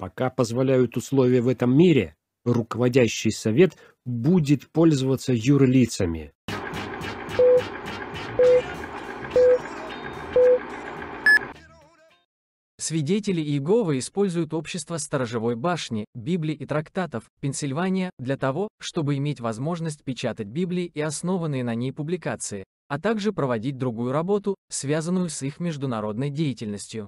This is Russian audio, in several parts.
Пока позволяют условия в этом мире, руководящий совет будет пользоваться юрлицами. Свидетели Иеговы используют общество сторожевой башни, Библии и трактатов, Пенсильвания, для того, чтобы иметь возможность печатать Библии и основанные на ней публикации, а также проводить другую работу, связанную с их международной деятельностью.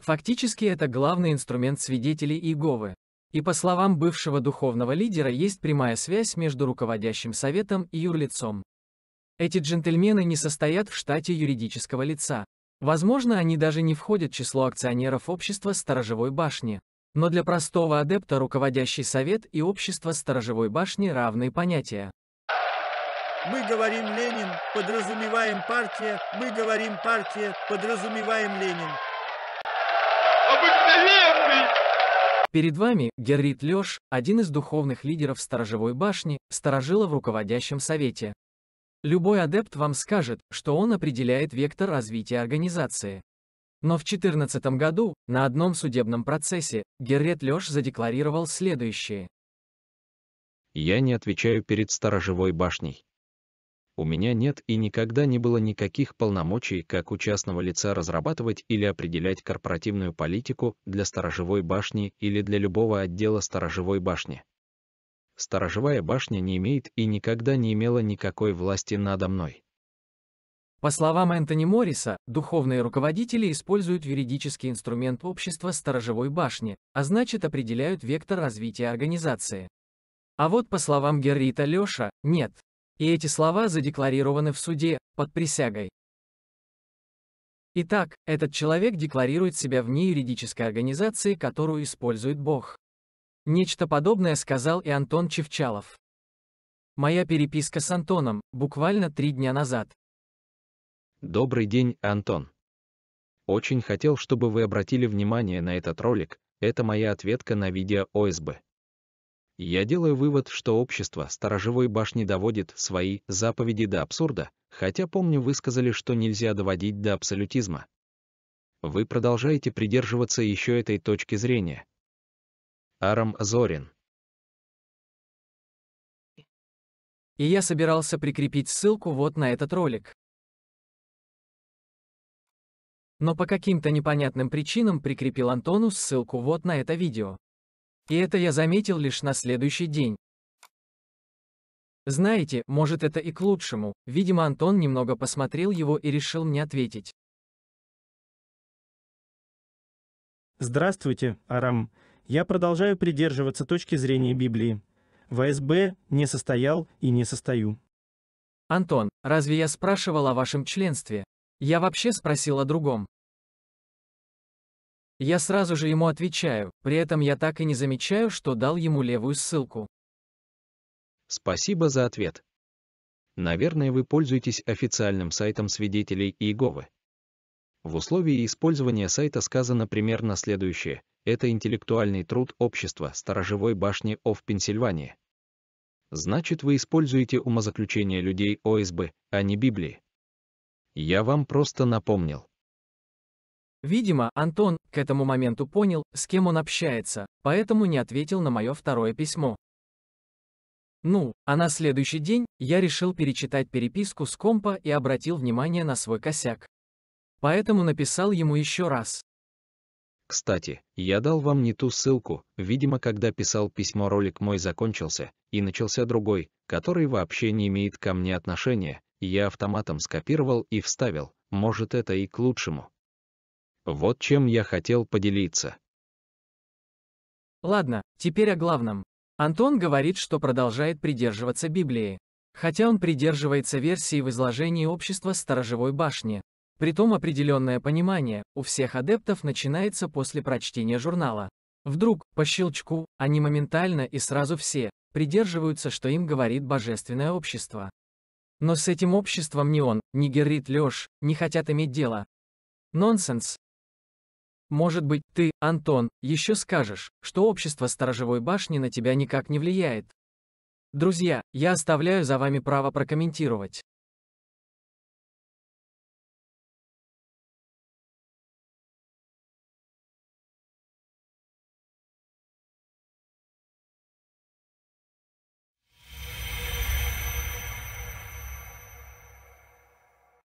Фактически это главный инструмент свидетелей Иеговы. И по словам бывшего духовного лидера есть прямая связь между руководящим советом и юрлицом. Эти джентльмены не состоят в штате юридического лица. Возможно, они даже не входят в число акционеров общества «Сторожевой башни». Но для простого адепта руководящий совет и общество «Сторожевой башни» равные понятия. Мы говорим Ленин, подразумеваем партия, мы говорим партия, подразумеваем Ленин необыкновенный! Перед вами Геррит Лёш, один из духовных лидеров сторожевой башни, сторожила в руководящем совете. Любой адепт вам скажет, что он определяет вектор развития организации. Но в 2014 году, на одном судебном процессе, Геррет Лёш задекларировал следующее. Я не отвечаю перед сторожевой башней у меня нет и никогда не было никаких полномочий как у частного лица разрабатывать или определять корпоративную политику для сторожевой башни или для любого отдела сторожевой башни. Сторожевая башня не имеет и никогда не имела никакой власти надо мной. По словам Энтони Морриса, духовные руководители используют юридический инструмент общества сторожевой башни, а значит определяют вектор развития организации. А вот по словам Геррита Леша, нет и эти слова задекларированы в суде, под присягой. Итак, этот человек декларирует себя вне юридической организации, которую использует Бог. Нечто подобное сказал и Антон Чевчалов. Моя переписка с Антоном, буквально три дня назад. Добрый день, Антон. Очень хотел, чтобы вы обратили внимание на этот ролик, это моя ответка на видео ОСБ. Я делаю вывод, что общество сторожевой башни доводит свои заповеди до абсурда, хотя, помню, вы сказали, что нельзя доводить до абсолютизма. Вы продолжаете придерживаться еще этой точки зрения. Арам Зорин И я собирался прикрепить ссылку вот на этот ролик. Но по каким-то непонятным причинам прикрепил Антону ссылку вот на это видео. И это я заметил лишь на следующий день. Знаете, может это и к лучшему, видимо Антон немного посмотрел его и решил мне ответить. Здравствуйте, Арам. Я продолжаю придерживаться точки зрения Библии. В СБ не состоял и не состою. Антон, разве я спрашивал о вашем членстве? Я вообще спросил о другом. Я сразу же ему отвечаю, при этом я так и не замечаю, что дал ему левую ссылку. Спасибо за ответ. Наверное, вы пользуетесь официальным сайтом свидетелей Иеговы. В условии использования сайта сказано примерно следующее. Это интеллектуальный труд общества сторожевой башни Оф Пенсильвании. Значит, вы используете умозаключение людей ОСБ, а не Библии. Я вам просто напомнил. Видимо, Антон к этому моменту понял, с кем он общается, поэтому не ответил на мое второе письмо. Ну, а на следующий день я решил перечитать переписку с компа и обратил внимание на свой косяк. Поэтому написал ему еще раз. Кстати, я дал вам не ту ссылку, видимо, когда писал письмо ролик мой закончился, и начался другой, который вообще не имеет ко мне отношения, я автоматом скопировал и вставил, может это и к лучшему. Вот чем я хотел поделиться. Ладно, теперь о главном. Антон говорит, что продолжает придерживаться Библии. Хотя он придерживается версии в изложении общества сторожевой башни. Притом определенное понимание у всех адептов начинается после прочтения журнала. Вдруг, по щелчку, они моментально и сразу все придерживаются, что им говорит божественное общество. Но с этим обществом ни он, ни Геррит Леш не хотят иметь дело. Нонсенс, может быть, ты, Антон, еще скажешь, что общество сторожевой башни на тебя никак не влияет. Друзья, я оставляю за вами право прокомментировать.